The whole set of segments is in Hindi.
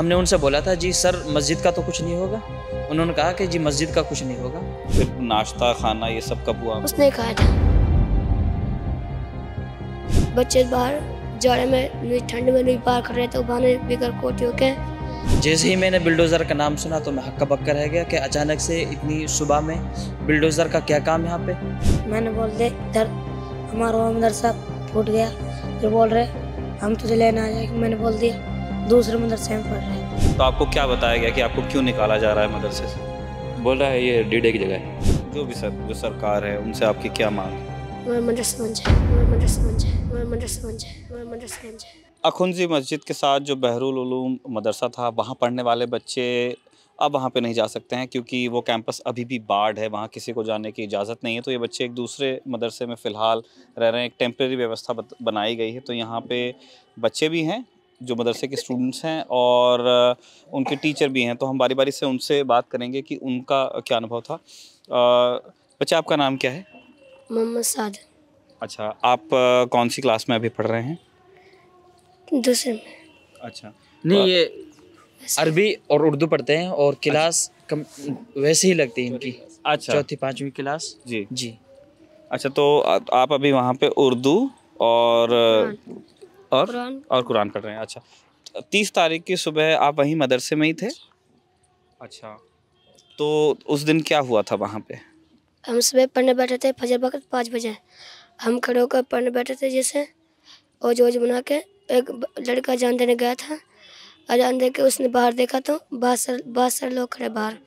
हमने उनसे बोला था जी सर मस्जिद का तो कुछ नहीं होगा उन्होंने कहा कि जी मस्जिद का कुछ नहीं होगा फिर नाश्ता खाना ये सब कब हुआ उसने कहा था बच्चे बाहर जाड़े में नहीं ठंड में नहीं पार कर रहे थे बहाने बिगड़ हो के जैसे ही मैंने बिल्डोज़र का नाम सुना तो मैं हक्का बक्का रह गया कि अचानक से इतनी सुबह में बिल्डोज़र का क्या काम यहाँ पे मैंने बोल दे इधर हमारा मदरसा फूट गया फिर बोल रहे हम तुझे लेने आ जाएंगे मैंने बोल दिया दूसरे मदरसे में पढ़ रहे हैं तो आपको क्या बताया गया कि आपको क्यों निकाला जा रहा है मदरसे से बोल रहा है ये डीडे की जगह है जो भी सर जो सरकार है उनसे आपकी क्या मांग है अखुनजी मस्जिद के साथ जो बहरूम मदरसा था वहाँ पढ़ने वाले बच्चे अब वहाँ पे नहीं जा सकते हैं क्योंकि वो कैंपस अभी भी बाढ़ है वहाँ किसी को जाने की इजाज़त नहीं है तो ये बच्चे एक दूसरे मदरसे में फ़िलहाल रह रहे हैं एक टेम्प्रेरी व्यवस्था बनाई गई है तो यहाँ पे बच्चे भी हैं जो मदरसे के स्टूडेंट्स हैं और उनके टीचर भी हैं तो हम बारी बारी से उनसे बात करेंगे कि उनका क्या अनुभव था बच्चा आपका नाम क्या है मोहम्मद साद अच्छा आप कौन सी क्लास में अभी पढ़ रहे हैं दूसरे में अच्छा नहीं तो ये अरबी और उर्दू पढ़ते हैं और क्लास अच्छा। कम वैसे ही लगती है इनकी अच्छा चौथी पाँचवीं क्लास जी जी अच्छा तो आप अभी वहाँ पे उर्दू और हाँ। और कुरान। और कुरान पढ़ रहे हैं अच्छा तीस तारीख की सुबह आप वहीं मदरसे में ही थे अच्छा तो उस दिन क्या हुआ था वहाँ पे हम सुबह पढ़ने बैठे थे फजर वक्त पाँच बजे हम खड़े होकर पढ़ने बैठे थे जैसे और जोज बना के एक लड़का जान देने गया था अजान दे के उसने बाहर देखा तो बहुत सारे बहुत सारे लोग खड़े बाहर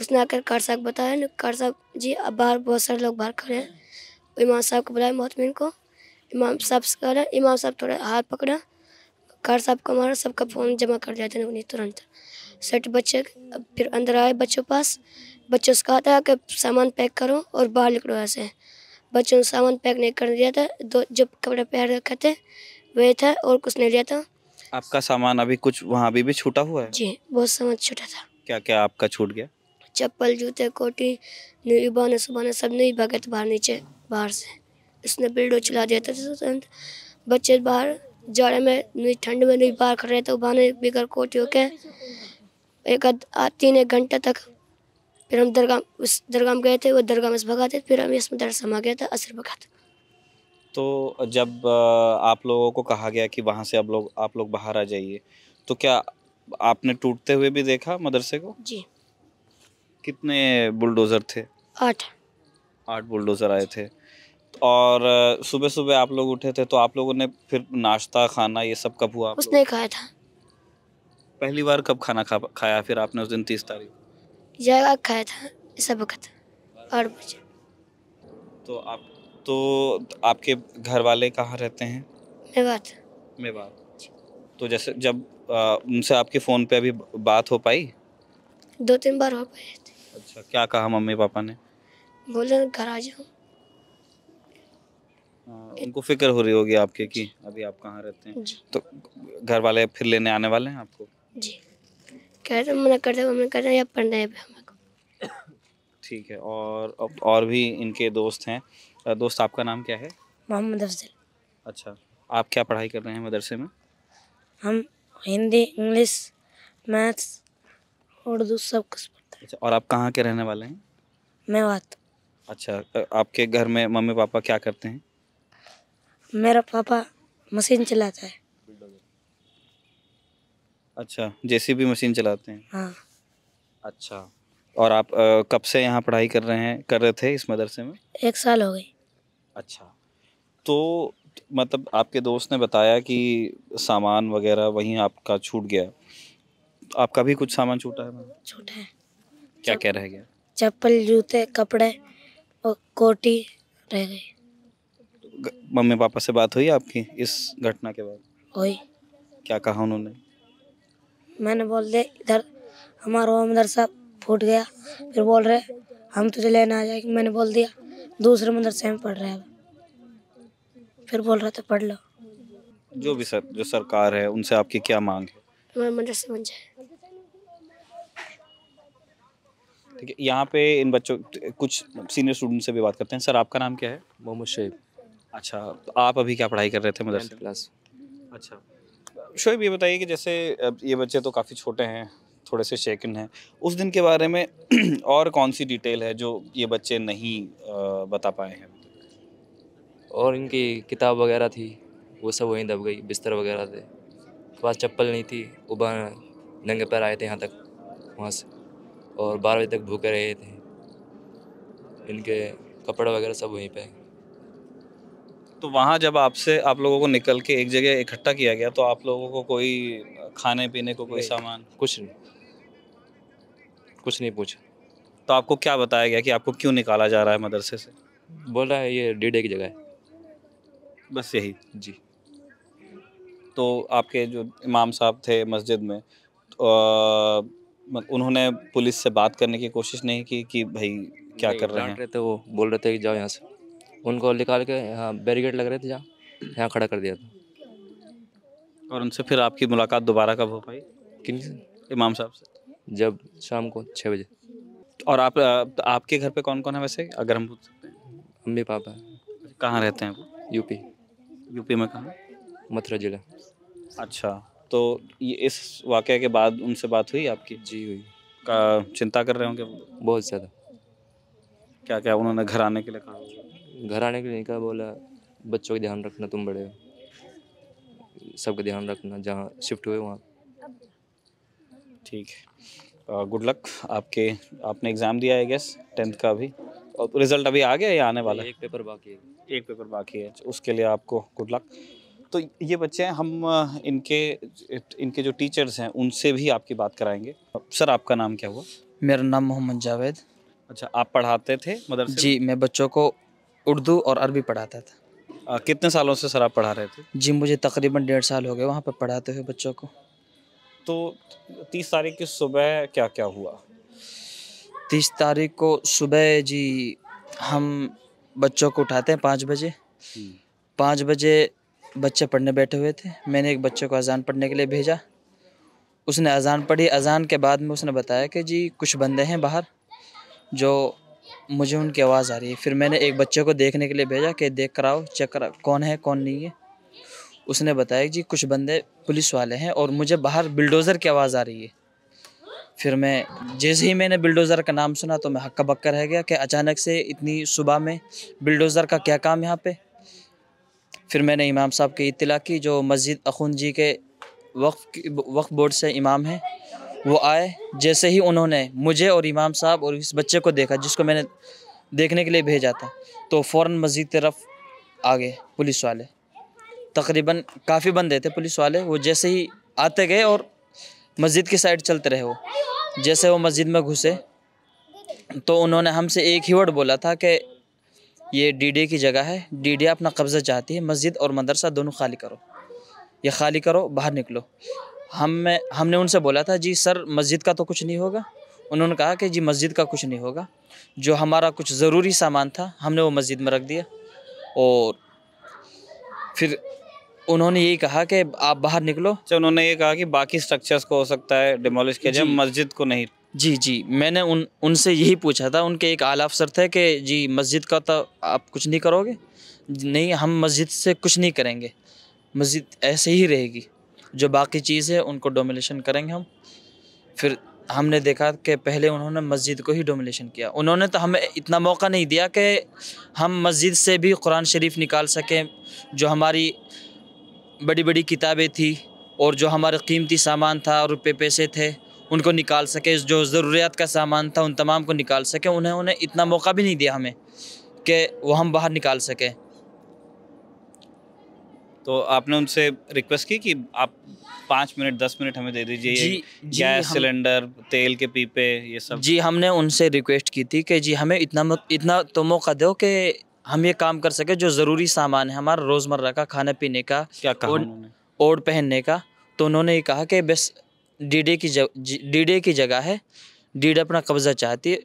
उसने आकर कार साहब बताया कार साहब जी अब बाहर बहुत सारे लोग बाहर खड़े हैं इमाम साहब को बुलाया मोहतमिन को इमाम साहब से कहा इमाम साहब थोड़ा हाथ पकड़ा कार साहब को मारा सबका फ़ोन जमा कर दिया था तुरंत सेट बच्चे फिर अंदर आए बच्चों पास बच्चों से कहा था कि सामान पैक करो और बाहर निकलो ऐसे बच्चों ने सामान पैक नहीं कर दिया था दो जब कपड़े पहन रखे थे वे था और कुछ नहीं लिया था आपका सामान अभी कुछ वहाँ अभी भी छूटा हुआ है जी बहुत सामान छूटा था क्या क्या आपका छूट गया चप्पल जूते कोटी नई बाना सुबह सब नहीं भागे बाहर नीचे बाहर से इसने पेड़ चला दिया था तुरंत बच्चे बाहर जाड़े में नहीं ठंड में नहीं बाहर रहे थे वो बहाने बेगर कोटी होके एक तीन एक घंटे तक फिर हम दरगाह उस दरगाह गए थे वो दरगाह में भगा थे फिर हम इसमें दर समा गया था असर भगा था तो जब आप लोगों को कहा गया कि वहाँ से आप लोग आप लोग बाहर आ जाइए तो क्या आपने टूटते हुए भी देखा मदरसे को जी कितने बुलडोज़र थे आठ आठ बुलडोज़र आए थे और सुबह सुबह आप लोग उठे थे तो आप लोगों ने फिर नाश्ता खाना ये सब कब हुआ उसने खाया था पहली बार कब खाना खा खाया फिर आपने उस दिन तीस तारीख खाया था सब वक्त और तो आप तो आपके घर वाले कहाँ रहते हैं मेवात मेवात तो जैसे जब उनसे आपके फ़ोन पे अभी बात हो पाई दो तीन बार हो पाई अच्छा क्या कहा मम्मी पापा ने बोले घर आ जाओ हाँ, उनको फिक्र हो रही होगी आपके कि अभी आप कहाँ रहते हैं तो घर वाले फिर लेने आने वाले हैं आपको जी कह रहे कर रहे कर रहे हैं ठीक है और और भी इनके दोस्त हैं दोस्त आपका नाम क्या है मोहम्मद अफजल अच्छा आप क्या पढ़ाई कर रहे हैं मदरसे में हम हिंदी इंग्लिश मैथ्स उर्दू सब कुछ पढ़ते हैं अच्छा और आप कहाँ के रहने वाले हैं मैं अच्छा आपके घर में मम्मी पापा क्या करते हैं मेरा पापा मशीन चलाता है अच्छा जेसीबी मशीन चलाते हैं हाँ अच्छा और आप आ, कब से यहाँ पढ़ाई कर रहे हैं कर रहे थे इस मदरसे में एक साल हो गई अच्छा तो मतलब आपके दोस्त ने बताया कि सामान वगैरह वहीं आपका छूट गया आपका भी कुछ सामान छूटा है छूटा है क्या क्या रह गया चप्पल जूते कपड़े और कोटी रह गई मम्मी पापा से बात हुई आपकी इस घटना के बाद हुई क्या कहा उन्होंने मैंने बोल दिया इधर हमारा मदरसा फूट गया फिर बोल रहे हम तुझे लेने आ जाएंगे मैंने बोल दिया दूसरे मदरसे में पढ़ रहे हैं फिर बोल रहे थे तो पढ़ लो जो भी सर जो सरकार है उनसे आपकी क्या मांग है बन जाए है यहाँ पे इन बच्चों कुछ सीनियर स्टूडेंट से भी बात करते हैं सर आपका नाम क्या है मोहम्मद शेख अच्छा तो आप अभी क्या पढ़ाई कर रहे थे मदरसे क्लास अच्छा शोएब ये बताइए कि जैसे ये बच्चे तो काफ़ी छोटे हैं थोड़े से शेकन हैं उस दिन के बारे में और कौन सी डिटेल है जो ये बच्चे नहीं बता पाए हैं और इनकी किताब वगैरह थी वो सब वहीं दब गई बिस्तर वगैरह थे पास चप्पल नहीं थी वो नंगे पैर आए थे यहाँ तक वहाँ से और बारह बजे तक भूखे रहे थे इनके कपड़े वगैरह सब वहीं पे तो वहाँ जब आपसे आप लोगों को निकल के एक जगह इकट्ठा किया गया तो आप लोगों को कोई खाने पीने को कोई सामान कुछ नहीं कुछ नहीं पूछा तो आपको क्या बताया गया कि आपको क्यों निकाला जा रहा है मदरसे से बोल रहा है ये डीडे की जगह है बस यही जी तो आपके जो इमाम साहब थे मस्जिद में तो, आ, उन्होंने पुलिस से बात करने की कोशिश नहीं की कि भाई क्या कर रहे हैं रहे थे वो बोल रहे थे कि जाओ यहाँ से उनको निकाल के यहाँ बैरिगेड लग रहे थे जहाँ यहाँ खड़ा कर दिया था और उनसे फिर आपकी मुलाकात दोबारा कब हो पाई किन इमाम साहब से जब शाम को छः बजे और आप आपके घर पे कौन कौन है वैसे अगर हम पूछ सकते हैं मम्मी पापा कहाँ रहते हैं वो यूपी यूपी में कहाँ मथुरा जिला अच्छा तो ये इस वाक़े के बाद उनसे बात हुई आपकी जी हुई का चिंता कर रहे होंगे बहुत ज़्यादा क्या क्या उन्होंने घर आने के लिए कहा घर आने के लिए कहा बोला बच्चों का ध्यान रखना तुम बड़े हो का ध्यान रखना जहाँ शिफ्ट हुए वहाँ ठीक है गुड लक आपके आपने एग्ज़ाम दिया है गैस टेंथ का अभी और रिजल्ट अभी आ गया या आने वाला एक पेपर बाकी है एक पेपर बाकी है तो उसके लिए आपको गुड लक तो ये बच्चे हैं हम इनके इनके जो टीचर्स हैं उनसे भी आपकी बात कराएंगे सर आपका नाम क्या हुआ मेरा नाम मोहम्मद जावेद अच्छा आप पढ़ाते थे मदरसे जी मैं बच्चों को उर्दू और अरबी पढ़ाता था आ, कितने सालों से सर आप पढ़ा रहे थे जी मुझे तकरीबन डेढ़ साल हो गए वहाँ पर पढ़ाते हुए बच्चों को तो तीस तारीख की सुबह क्या क्या हुआ तीस तारीख को सुबह जी हम बच्चों को उठाते हैं पाँच बजे हम्म। पाँच बजे बच्चे पढ़ने बैठे हुए थे मैंने एक बच्चे को अजान पढ़ने के लिए भेजा उसने अजान पढ़ी अजान के बाद में उसने बताया कि जी कुछ बंदे हैं बाहर जो मुझे उनकी आवाज़ आ रही है फिर मैंने एक बच्चे को देखने के लिए भेजा कि देख कराओ चेक करा कौन है कौन नहीं है उसने बताया जी कुछ बंदे पुलिस वाले हैं और मुझे बाहर बिल्डोज़र की आवाज़ आ रही है फिर मैं जैसे ही मैंने बिल्डोज़र का नाम सुना तो मैं हक्का बक्का रह गया कि अचानक से इतनी सुबह में बिल्डोज़र का क्या काम यहाँ पे फिर मैंने इमाम साहब की इतला की जो मस्जिद अखुन जी के वक्फ वक्फ बोर्ड से इमाम हैं वो आए जैसे ही उन्होंने मुझे और इमाम साहब और इस बच्चे को देखा जिसको मैंने देखने के लिए भेजा था तो फ़ौर मस्जिद तरफ आ गए पुलिस वाले तकरीबन काफ़ी बंदे थे पुलिस वाले वो जैसे ही आते गए और मस्जिद की साइड चलते रहे वो जैसे वो मस्जिद में घुसे तो उन्होंने हमसे एक ही वर्ड बोला था कि ये डीडी की जगह है डी अपना कब्ज़ा चाहती है मस्जिद और मदरसा दोनों खाली करो ये खाली करो बाहर निकलो हम हमने उनसे बोला था जी सर मस्जिद का तो कुछ नहीं होगा उन्होंने कहा कि जी मस्जिद का कुछ नहीं होगा जो हमारा कुछ ज़रूरी सामान था हमने वो मस्जिद में रख दिया और फिर उन्होंने यही कहा कि आप बाहर निकलो अच्छा उन्होंने ये कहा कि बाकी स्ट्रक्चर्स को हो सकता है डिमोलिश किया जाए मस्जिद को नहीं जी जी मैंने उन उनसे यही पूछा था उनके एक आला अफसर थे कि जी मस्जिद का तो आप कुछ नहीं करोगे नहीं हम मस्जिद से कुछ नहीं करेंगे मस्जिद ऐसे ही रहेगी जो बाकी चीज़ है उनको डोमिनेशन करेंगे हम फिर हमने देखा कि पहले उन्होंने मस्जिद को ही डोमिनेशन किया उन्होंने तो हमें इतना मौका नहीं दिया कि हम मस्जिद से भी कुरान शरीफ निकाल सकें जो हमारी बड़ी बड़ी किताबें थी और जो हमारे कीमती सामान था रुपये पैसे थे उनको निकाल सके जो ज़रूरियात का सामान था उन तमाम को निकाल सके उन्हें उन्हें इतना मौका भी नहीं दिया हमें कि वो हम बाहर निकाल सकें तो आपने उनसे रिक्वेस्ट की कि आप पाँच मिनट दस मिनट हमें दे दीजिए जी, गैस सिलेंडर तेल के पीपे ये सब जी हमने उनसे रिक्वेस्ट की थी कि जी हमें इतना इतना तो मौका दो कि हम ये काम कर सके जो ज़रूरी सामान है हमारा रोज़मर्रा का खाने पीने का क्या कहा और, पहनने का तो उन्होंने ये कहा कि बस डीडे की डीडे की जगह है डीडे अपना कब्ज़ा चाहती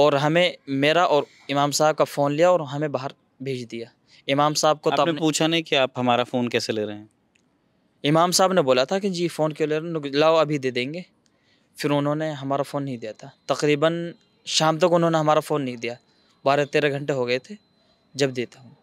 और हमें मेरा और इमाम साहब का फ़ोन लिया और हमें बाहर भेज दिया इमाम साहब को तो आपने तो पूछा नहीं कि आप हमारा फ़ोन कैसे ले रहे हैं इमाम साहब ने बोला था कि जी फ़ोन क्यों ले रहे लाओ अभी दे देंगे फिर उन्होंने हमारा फ़ोन नहीं दिया था तकरीबन शाम तक उन्होंने हमारा फ़ोन नहीं दिया बारह तेरह घंटे हो गए थे जब देता हूँ